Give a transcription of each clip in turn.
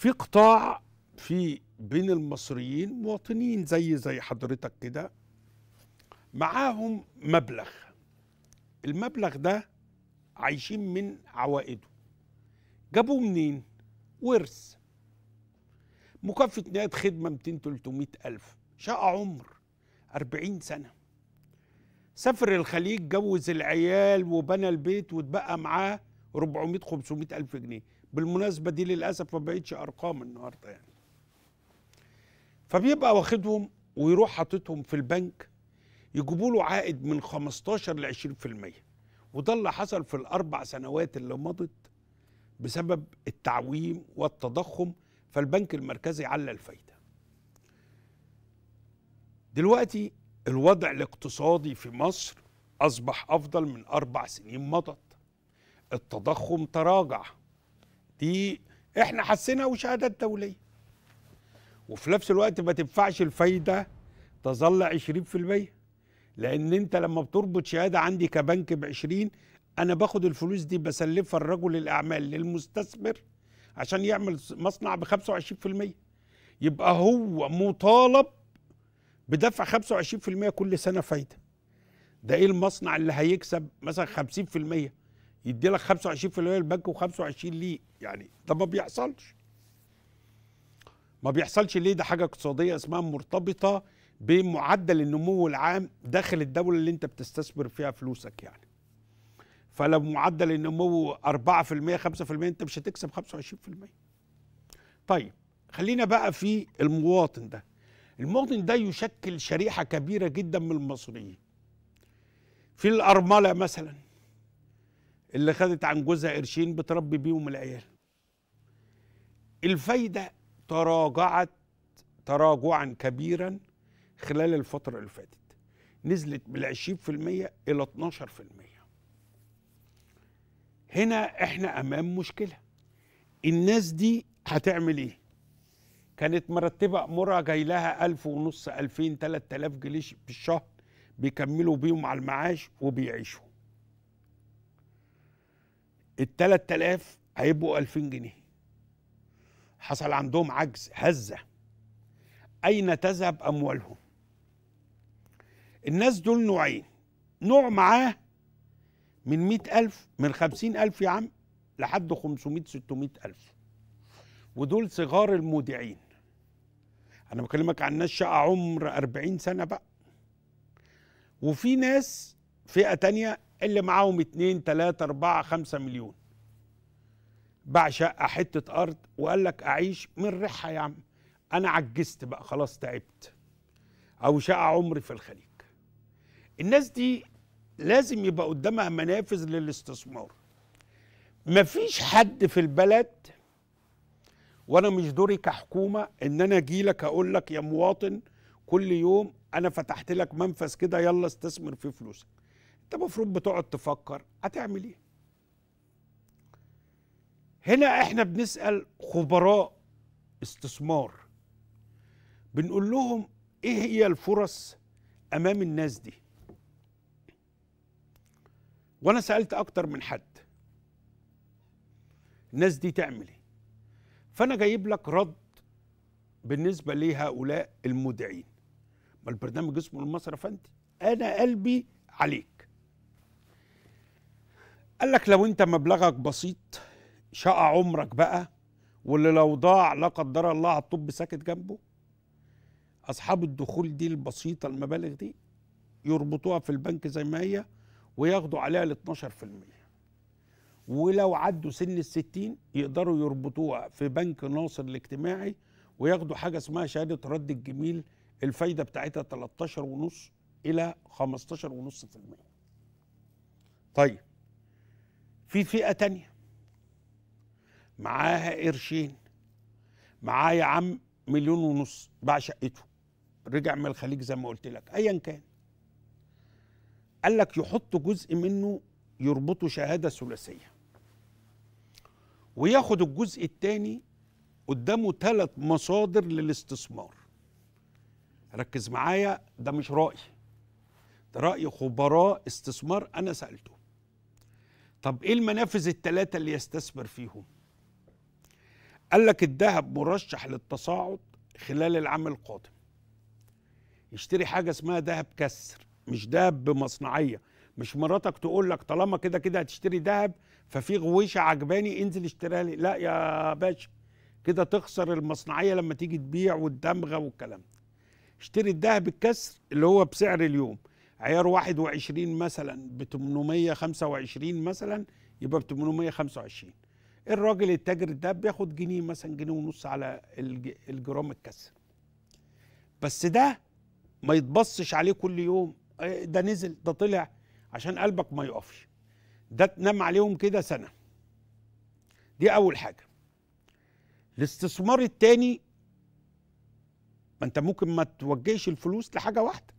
في قطاع في بين المصريين مواطنين زي زي حضرتك كده معاهم مبلغ المبلغ ده عايشين من عوائده جابوه منين ورث مكافأة نهاية خدمة 200 300 ألف شقة عمر 40 سنة سافر الخليج جوز العيال وبنى البيت واتبقى معاه 400 500 ألف جنيه بالمناسبة دي للأسف ما بقتش أرقام النهاردة يعني فبيبقى واخدهم ويروح حاططهم في البنك يجيبوا له عائد من 15 ل 20% وده اللي حصل في الأربع سنوات اللي مضت بسبب التعويم والتضخم فالبنك المركزي على الفايدة دلوقتي الوضع الاقتصادي في مصر أصبح أفضل من أربع سنين مضت التضخم تراجع دي احنا حسيناها وشهادات دوليه وفي نفس الوقت ما تنفعش الفايده تظل 20% لان انت لما بتربط شهاده عندي كبنك ب 20 انا باخد الفلوس دي بسلفها لرجل الاعمال للمستثمر عشان يعمل مصنع ب 25% يبقى هو مطالب بدفع 25% كل سنه فايده ده ايه المصنع اللي هيكسب مثلا 50% يدي لك 25% للبنك و25 ليه يعني ده ما بيحصلش ما بيحصلش ليه ده حاجه اقتصاديه اسمها مرتبطه بمعدل النمو العام داخل الدوله اللي انت بتستثمر فيها فلوسك يعني فلو معدل النمو 4% 5% انت مش هتكسب 25% طيب خلينا بقى في المواطن ده المواطن ده يشكل شريحه كبيره جدا من المصريين في الارمله مثلا اللي خدت عن جوزها قرشين بتربي بيهم العيال الفايدة تراجعت تراجعا كبيرا خلال الفترة اللي فاتت نزلت من 20% إلى 12% هنا احنا أمام مشكلة الناس دي هتعمل ايه كانت مرتبة أمورها جاي لها ألف ونص ألفين تلات آلاف جنيه في الشهر بيكملوا بيهم على المعاش وبيعيشوا ال 3000 هيبقوا 2000 جنيه حصل عندهم عجز هزه اين تذهب اموالهم الناس دول نوعين نوع معاه من مئة ألف من خمسين ألف يا عم لحد خمسمائة ستمائة ألف ودول صغار المودعين أنا بكلمك عن ناس شقة عمر أربعين سنة بقى وفي ناس فئة تانية اللي معاهم 2 3 4 5 مليون باع شقه حته ارض وقال لك اعيش من ريحها يا عم انا عجزت بقى خلاص تعبت او شقه عمري في الخليج الناس دي لازم يبقى قدامها منافذ للاستثمار مفيش حد في البلد وانا مش دوري كحكومه ان انا اجي لك اقول لك يا مواطن كل يوم انا فتحت لك منفذ كده يلا استثمر فيه فلوسك انت المفروض بتقعد تفكر هتعمل ايه هنا احنا بنسال خبراء استثمار بنقول لهم ايه هي الفرص امام الناس دي وانا سالت اكتر من حد الناس دي تعمل ايه فانا جايب لك رد بالنسبه لهؤلاء المودعين ما البرنامج اسمه المصرف انت انا قلبي عليك قال لك لو انت مبلغك بسيط شقى عمرك بقى واللي لو ضاع لا قدر الله هتطب ساكت جنبه اصحاب الدخول دي البسيطه المبالغ دي يربطوها في البنك زي ما هي وياخدوا عليها ال 12% ولو عدوا سن ال 60 يقدروا يربطوها في بنك ناصر الاجتماعي وياخدوا حاجه اسمها شهاده رد الجميل الفايده بتاعتها 13.5 الى 15.5% طيب في فئة تانية معاها قرشين معايا عم مليون ونص باع شقته رجع من الخليج زي ما قلت لك ايا كان قال لك يحط جزء منه يربطه شهاده ثلاثيه وياخد الجزء الثاني قدامه ثلاث مصادر للاستثمار ركز معايا ده مش راي ده راي خبراء استثمار انا سالته طب ايه المنافذ الثلاثه اللي يستثمر فيهم قال لك الذهب مرشح للتصاعد خلال العام القادم يشتري حاجه اسمها ذهب كسر مش ذهب بمصنعيه مش مراتك تقول لك طالما كده كده هتشتري ذهب ففي غويشه عجباني انزل اشتريها لي لا يا باشا كده تخسر المصنعيه لما تيجي تبيع والدمغه والكلام اشتري الذهب الكسر اللي هو بسعر اليوم عيار 21 مثلا ب 825 مثلا يبقى ب 825 الراجل التاجر ده بياخد جنيه مثلا جنيه ونص على الجرام الكسر بس ده ما يتبصش عليه كل يوم آه، ده نزل ده طلع عشان قلبك ما يقفش ده تنام عليهم كده سنه دي اول حاجه الاستثمار التاني ما انت ممكن ما توجهش الفلوس لحاجه واحده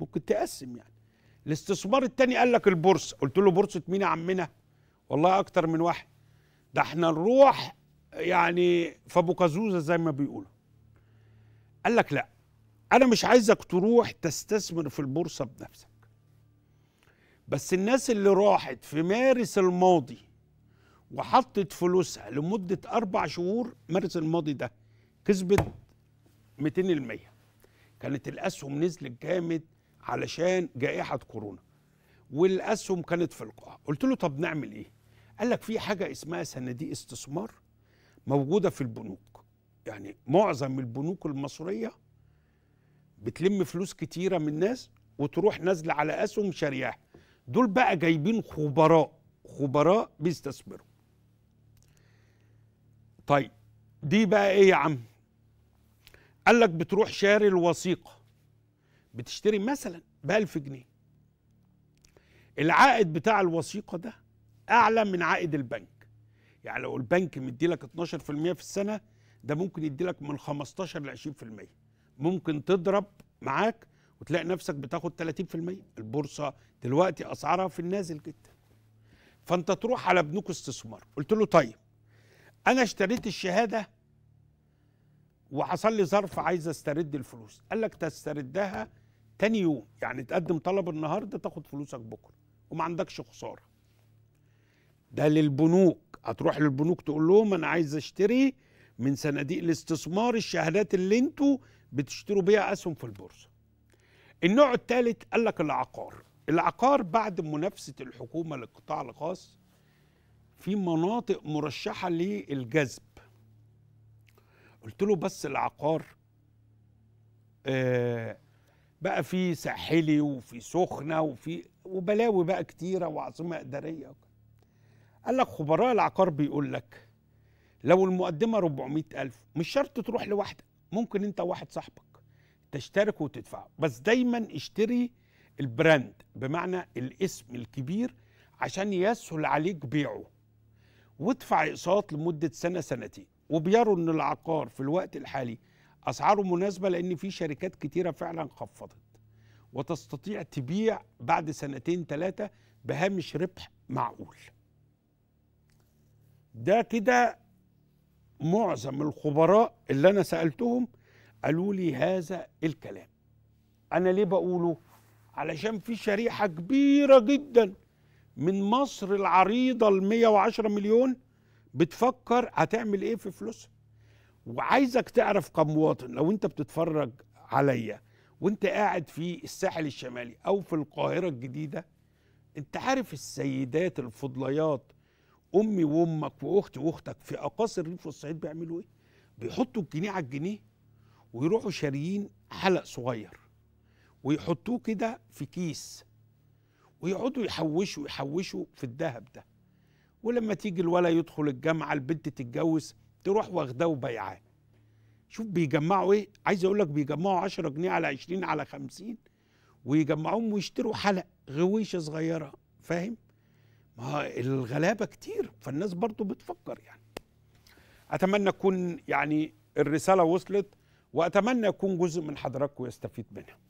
ممكن تقسم يعني الاستثمار التاني قال لك البورصه قلت له بورصه مين يا عمنا والله اكتر من واحد ده احنا نروح يعني فابو كازوزه زي ما بيقولوا قال لك لا انا مش عايزك تروح تستثمر في البورصه بنفسك بس الناس اللي راحت في مارس الماضي وحطت فلوسها لمده اربع شهور مارس الماضي ده كسبت 200% كانت الاسهم نزلت جامد علشان جائحه كورونا والاسهم كانت في القاع قلت له طب نعمل ايه قال لك في حاجه اسمها صناديق استثمار موجوده في البنوك يعني معظم البنوك المصريه بتلم فلوس كتيره من الناس وتروح نازله على اسهم شريحه دول بقى جايبين خبراء خبراء بيستثمروا طيب دي بقى ايه يا عم قال لك بتروح شاري الوثيقه بتشتري مثلا ب 1000 جنيه العائد بتاع الوثيقه ده اعلى من عائد البنك يعني لو البنك مدي لك 12% في السنه ده ممكن يدي لك من 15 ل 20% ممكن تضرب معاك وتلاقي نفسك بتاخد 30% البورصه دلوقتي اسعارها في النازل جدا فانت تروح على بنوك استثمار قلت له طيب انا اشتريت الشهاده وحصل لي ظرف عايز استرد الفلوس قال لك تستردها تاني يوم يعني تقدم طلب النهارده تاخد فلوسك بكره وما عندكش خساره ده للبنوك هتروح للبنوك تقول لهم انا عايز اشتري من صناديق الاستثمار الشهادات اللي انتوا بتشتروا بيها اسهم في البورصه النوع الثالث قال لك العقار العقار بعد منافسه الحكومه للقطاع الخاص في مناطق مرشحه للجذب قلت له بس العقار آه بقى في ساحلي وفي سخنه وفي وبلاوي بقى كتيره وعاصمه اداريه قال لك خبراء العقار بيقول لك لو المقدمه 400000 مش شرط تروح لوحدك ممكن انت واحد صاحبك تشترك وتدفع بس دايما اشتري البراند بمعنى الاسم الكبير عشان يسهل عليك بيعه وادفع اقساط لمده سنه سنتين وبيروا ان العقار في الوقت الحالي اسعاره مناسبه لان في شركات كتيره فعلا خفضت وتستطيع تبيع بعد سنتين ثلاثه بهامش ربح معقول ده كده معظم الخبراء اللي انا سالتهم قالوا لي هذا الكلام انا ليه بقوله علشان في شريحه كبيره جدا من مصر العريضه ال 110 مليون بتفكر هتعمل ايه في فلوسها وعايزك تعرف كمواطن لو انت بتتفرج عليا وانت قاعد في الساحل الشمالي او في القاهره الجديده انت عارف السيدات الفضليات امي وامك واختي واختك في اقاصي الريف والصعيد بيعملوا ايه؟ بيحطوا الجنيه على الجنيه ويروحوا شاريين حلق صغير ويحطوه كده في كيس ويقعدوا يحوشوا يحوشوا في الذهب ده ولما تيجي الولا يدخل الجامعه البنت تتجوز تروح واخداه وبيعاه شوف بيجمعوا ايه عايز اقول لك بيجمعوا 10 جنيه على 20 على 50 ويجمعوهم ويشتروا حلق غويشه صغيره فاهم ما الغلابه كتير فالناس برضو بتفكر يعني اتمنى تكون يعني الرساله وصلت واتمنى يكون جزء من حضراتكم يستفيد منها